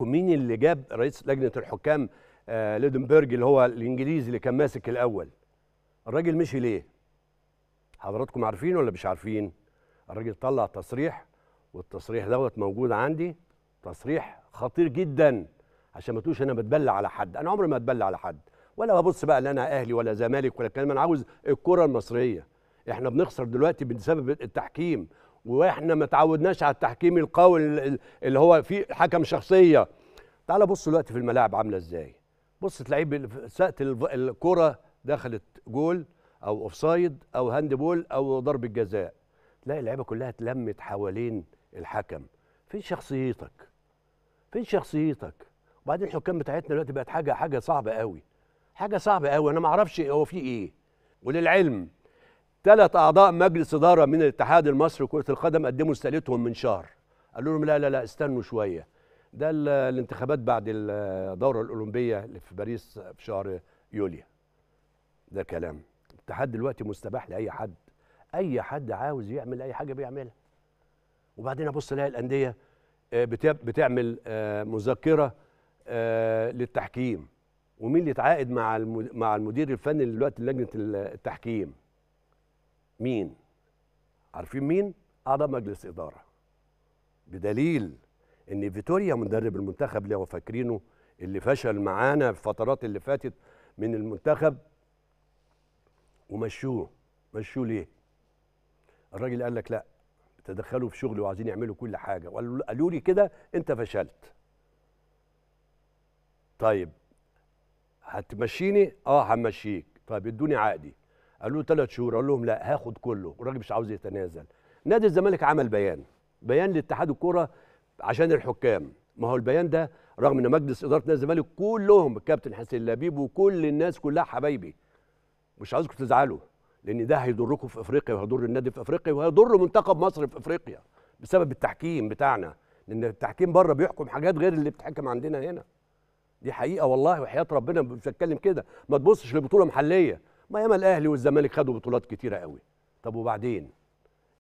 ومين اللي جاب رئيس لجنه الحكام آه ليدنبرج اللي هو الانجليزي اللي كان ماسك الاول الراجل مشي ليه حضراتكم عارفين ولا مش عارفين الراجل طلع تصريح والتصريح دوت موجود عندي تصريح خطير جدا عشان ما تقولش انا بتبلى على حد انا عمري ما اتبلى على حد ولا ببص بقى لا انا اهلي ولا زمالك ولا الكلام انا عاوز الكره المصريه احنا بنخسر دلوقتي بسبب التحكيم واحنا ما تعودناش على التحكيم القوي اللي هو فيه حكم شخصيه تعال بص دلوقتي في الملاعب عامله ازاي بص تلاقيه سقط الكره دخلت جول او اوفسايد او هاند بول او ضربه جزاء تلاقي اللعيبه كلها اتلمت حوالين الحكم فين شخصيتك فين شخصيتك وبعدين الحكام بتاعتنا دلوقتي بقت حاجه حاجه صعبه قوي حاجه صعبه قوي انا ما اعرفش هو في ايه وللعلم ثلاث اعضاء مجلس اداره من الاتحاد المصري لكره القدم قدموا استقالتهم من شهر قالوا لهم لا لا لا استنوا شويه ده الانتخابات بعد الدوره الاولمبيه اللي في باريس في شهر يوليو ده كلام الاتحاد دلوقتي مستباح لاي حد اي حد عاوز يعمل اي حاجه بيعملها وبعدين ابص الاقي الانديه آه، بتعمل آه، مذكره آه، للتحكيم ومين اللي يتعاقد مع مع المدير الفني دلوقتي لجنه التحكيم مين عارفين مين اعضاء مجلس اداره بدليل ان فيتوريا مدرب المنتخب اللي هو فاكرينه اللي فشل معانا في الفترات اللي فاتت من المنتخب ومشوه مشوه ليه الراجل قال لك لا تدخلوا في شغلي وعايزين يعملوا كل حاجه وقالوا لي كده انت فشلت طيب هتمشيني اه همشيك طيب ادوني عقدي قالوا له ثلاث شهور قال لهم لا هاخد كله الراجل مش عاوز يتنازل نادي الزمالك عمل بيان بيان لاتحاد الكوره عشان الحكام ما هو البيان ده رغم ان مجلس اداره نادي الزمالك كلهم الكابتن حسين لبيب وكل الناس كلها حبايبي مش عاوزكم تزعلوا لان ده هيضركم في افريقيا وهيضر النادي في افريقيا وهيضر منتخب مصر في افريقيا بسبب التحكيم بتاعنا لان التحكيم بره بيحكم حاجات غير اللي بتحكم عندنا هنا دي حقيقه والله وحياه ربنا مش هتكلم كده ما تبصش لبطوله محليه ما ياما الاهلي والزمالك خدوا بطولات كتيره قوي طب وبعدين